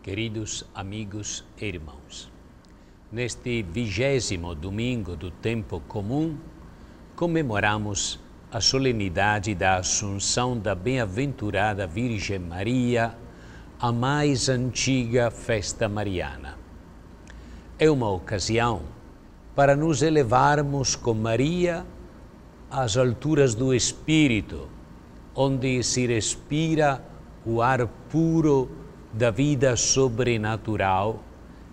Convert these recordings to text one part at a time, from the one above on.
Queridos amigos e irmãos, neste vigésimo domingo do tempo comum, comemoramos a solenidade da Assunção da Bem-aventurada Virgem Maria, a mais antiga festa mariana. É uma ocasião para nos elevarmos com Maria às alturas do Espírito, onde se respira o ar puro da vida sobrenatural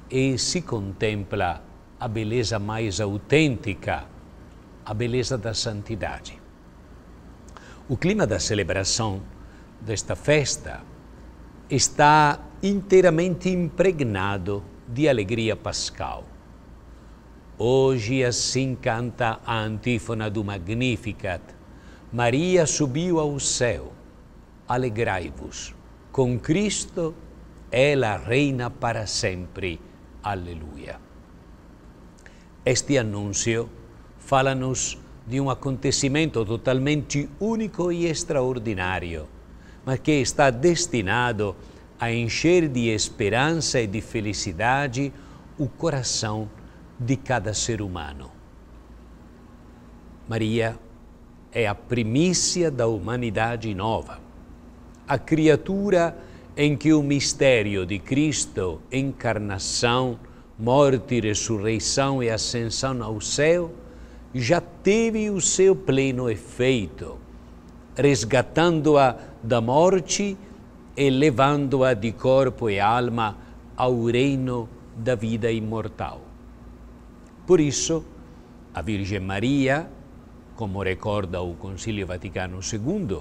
e se contempla a beleza mais autêntica, a beleza da santidade. O clima da celebração desta festa está inteiramente impregnado de alegria pascal. Hoje assim canta a antífona do Magnificat. Maria subiu ao céu. Alegrai-vos. Com Cristo ela é reina para sempre. Aleluia. Este anúncio fala-nos de um acontecimento totalmente único e extraordinário, mas que está destinado a encher de esperança e de felicidade o coração de cada ser humano. Maria é a primícia da humanidade nova, a criatura que em que o mistério de Cristo, encarnação, morte, ressurreição e ascensão ao céu, já teve o seu pleno efeito, resgatando-a da morte e levando-a de corpo e alma ao reino da vida imortal. Por isso, a Virgem Maria, como recorda o Concílio Vaticano II,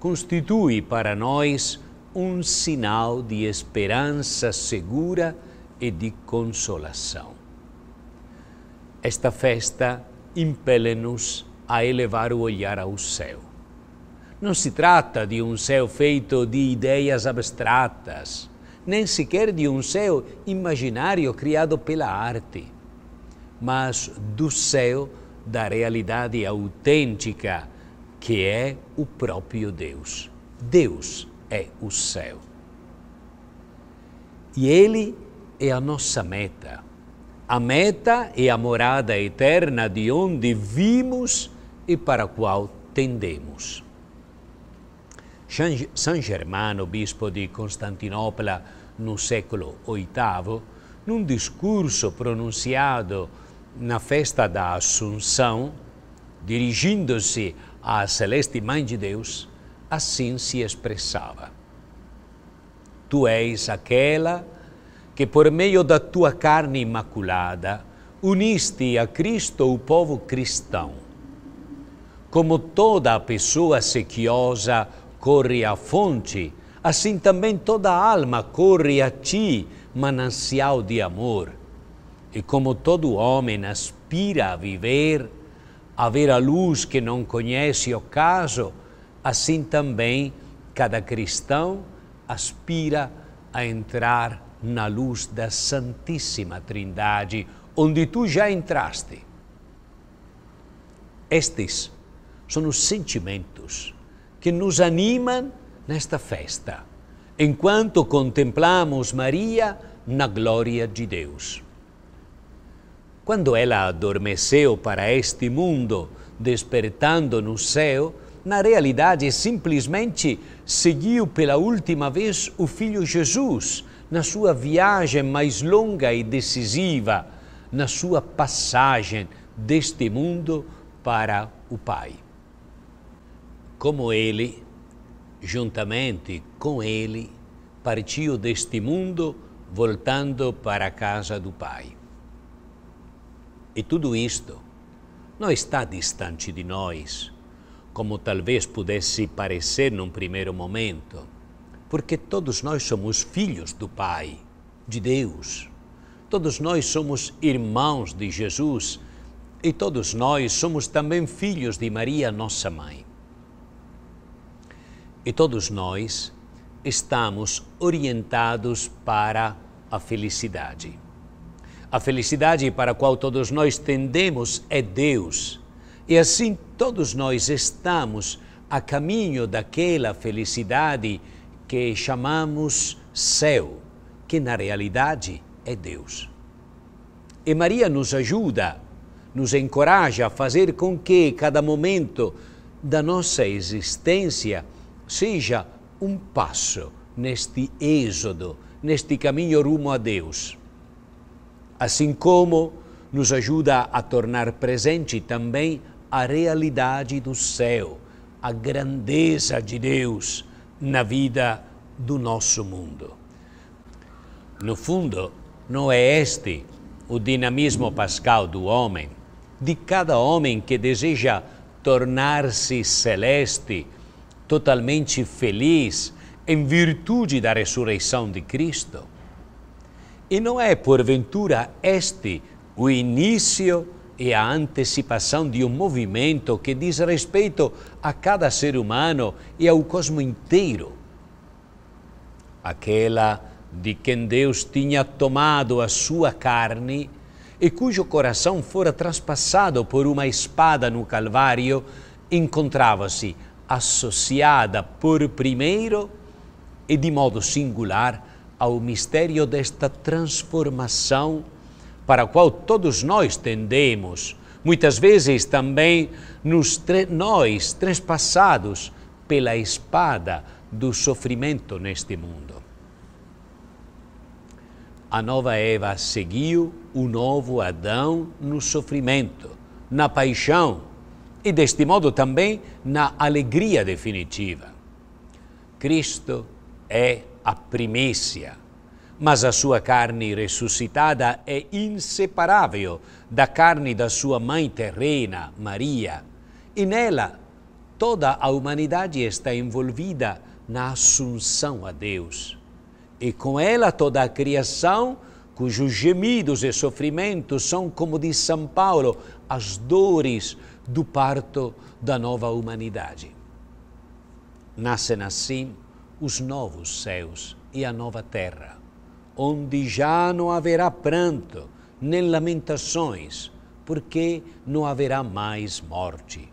constitui para nós um sinal de esperança segura e de consolação. Esta festa impele-nos a elevar o olhar ao céu. Não se trata de um céu feito de ideias abstratas, nem sequer de um céu imaginário criado pela arte, mas do céu da realidade autêntica que é o próprio Deus. Deus é o céu. E Ele é a nossa meta. A meta é a morada eterna de onde vimos e para a qual tendemos. San Germano, bispo de Constantinopla no século VIII, num discurso pronunciado na festa da Assunção, dirigindo-se à Celeste Mãe de Deus, assim se expressava: Tu és aquela que, por meio da tua carne imaculada, uniste a Cristo o povo cristão. Como toda pessoa sequiosa corre à fonte, assim também toda alma corre a ti, manancial de amor. E como todo homem aspira a viver, a ver a luz que não conhece o caso, assim também cada cristão aspira a entrar na luz da Santíssima Trindade, onde tu já entraste. Estes são os sentimentos que nos animam nesta festa, enquanto contemplamos Maria na glória de Deus. Quando ela adormeceu para este mundo, despertando no céu, na realidade, simplesmente seguiu pela última vez o filho Jesus na sua viagem mais longa e decisiva, na sua passagem deste mundo para o Pai. Como ele, juntamente com ele, partiu deste mundo voltando para a casa do Pai. E tudo isto não está distante de nós como talvez pudesse parecer num primeiro momento, porque todos nós somos filhos do Pai, de Deus. Todos nós somos irmãos de Jesus e todos nós somos também filhos de Maria, nossa mãe. E todos nós estamos orientados para a felicidade. A felicidade para a qual todos nós tendemos é Deus e assim todos nós estamos a caminho daquela felicidade que chamamos céu, que na realidade é Deus. E Maria nos ajuda, nos encoraja a fazer com que cada momento da nossa existência seja um passo neste êxodo, neste caminho rumo a Deus. Assim como nos ajuda a tornar presente também a realidade do céu, a grandeza de Deus na vida do nosso mundo. No fundo, não é este o dinamismo pascal do homem, de cada homem que deseja tornar-se celeste, totalmente feliz em virtude da ressurreição de Cristo? E não é porventura este o início é a antecipação de um movimento que diz respeito a cada ser humano e ao cosmo inteiro. Aquela de quem Deus tinha tomado a sua carne e cujo coração fora traspassado por uma espada no Calvário, encontrava-se associada por primeiro e de modo singular ao mistério desta transformação para a qual todos nós tendemos, muitas vezes também nos, nós trespassados pela espada do sofrimento neste mundo. A nova Eva seguiu o novo Adão no sofrimento, na paixão e, deste modo, também na alegria definitiva. Cristo é a primícia, mas a sua carne ressuscitada é inseparável da carne da sua mãe terrena, Maria, e nela toda a humanidade está envolvida na assunção a Deus. E com ela toda a criação, cujos gemidos e sofrimentos são, como diz São Paulo, as dores do parto da nova humanidade. Nascem assim os novos céus e a nova terra onde já não haverá pranto, nem lamentações, porque não haverá mais morte.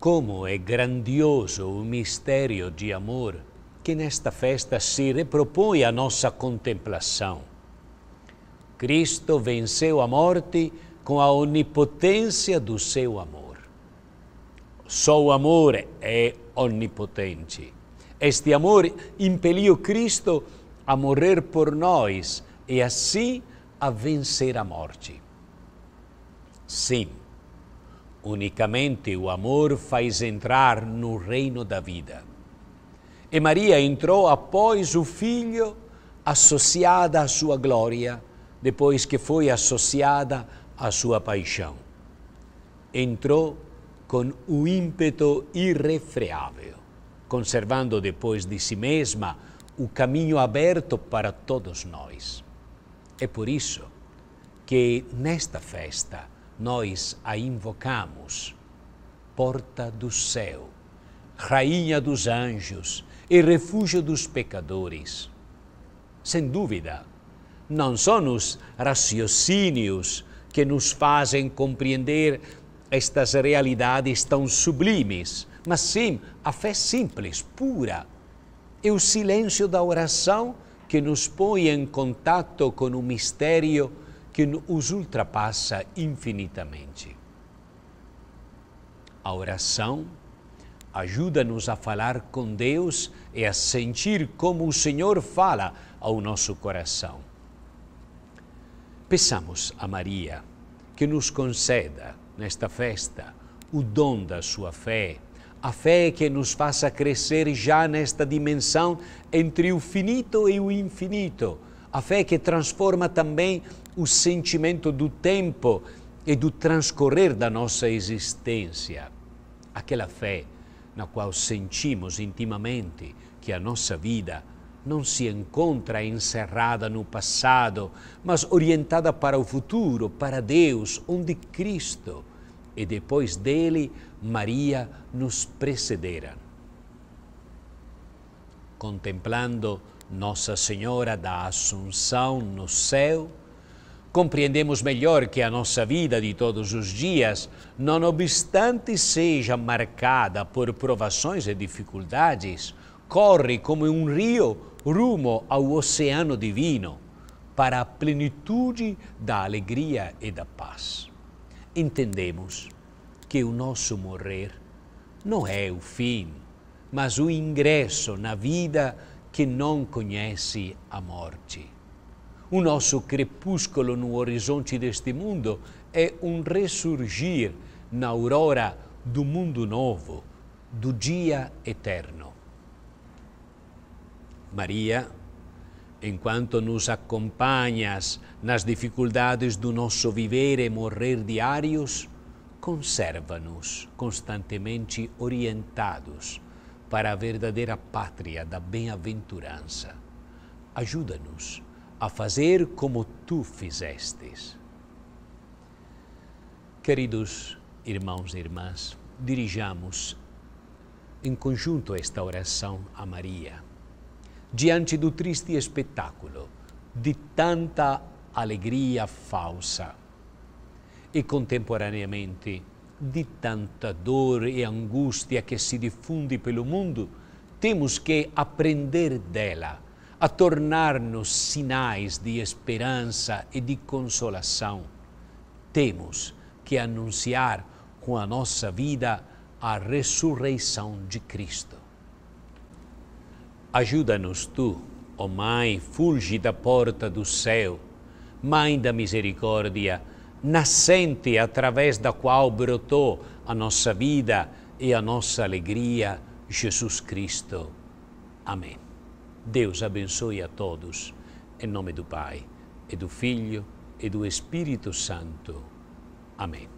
Como é grandioso o mistério de amor que nesta festa se repropõe à nossa contemplação. Cristo venceu a morte com a onipotência do seu amor. Só o amor é onipotente. Este amor impeliu Cristo a morrer por nós e assim a vencer a morte. Sim, unicamente o amor faz entrar no reino da vida. E Maria entrou após o filho, associada à sua glória, depois que foi associada à sua paixão. Entrou com o ímpeto irrefreável conservando depois de si mesma o caminho aberto para todos nós. É por isso que nesta festa nós a invocamos Porta do Céu, Rainha dos Anjos e Refúgio dos Pecadores. Sem dúvida, não são os raciocínios que nos fazem compreender estas realidades tão sublimes mas sim, a fé simples, pura, é o silêncio da oração que nos põe em contato com o mistério que nos ultrapassa infinitamente. A oração ajuda-nos a falar com Deus e a sentir como o Senhor fala ao nosso coração. Peçamos a Maria que nos conceda, nesta festa, o dom da sua fé a fé que nos faça crescer já nesta dimensão entre o finito e o infinito. A fé que transforma também o sentimento do tempo e do transcorrer da nossa existência. Aquela fé na qual sentimos intimamente que a nossa vida não se encontra encerrada no passado, mas orientada para o futuro, para Deus, onde Cristo e depois dele Maria nos precedera. Contemplando Nossa Senhora da Assunção no céu, compreendemos melhor que a nossa vida de todos os dias, não obstante seja marcada por provações e dificuldades, corre como um rio rumo ao oceano divino, para a plenitude da alegria e da paz entendemos que o nosso morrer não é o fim, mas o ingresso na vida que não conhece a morte. O nosso crepúsculo no horizonte deste mundo é um ressurgir na aurora do mundo novo, do dia eterno. Maria enquanto nos acompanhas nas dificuldades do nosso viver e morrer diários, conserva-nos constantemente orientados para a verdadeira pátria da bem-aventurança. Ajuda-nos a fazer como tu fizestes. Queridos irmãos e irmãs, dirijamos em conjunto esta oração a Maria diante do triste espetáculo de tanta alegria falsa e contemporaneamente de tanta dor e angústia que se difunde pelo mundo, temos que aprender dela, a tornar-nos sinais de esperança e de consolação. Temos que anunciar com a nossa vida a ressurreição de Cristo. Ajuda-nos tu, ó oh Mãe, fulge da porta do céu, Mãe da misericórdia, nascente através da qual brotou a nossa vida e a nossa alegria, Jesus Cristo. Amém. Deus abençoe a todos, em nome do Pai, e do Filho, e do Espírito Santo. Amém.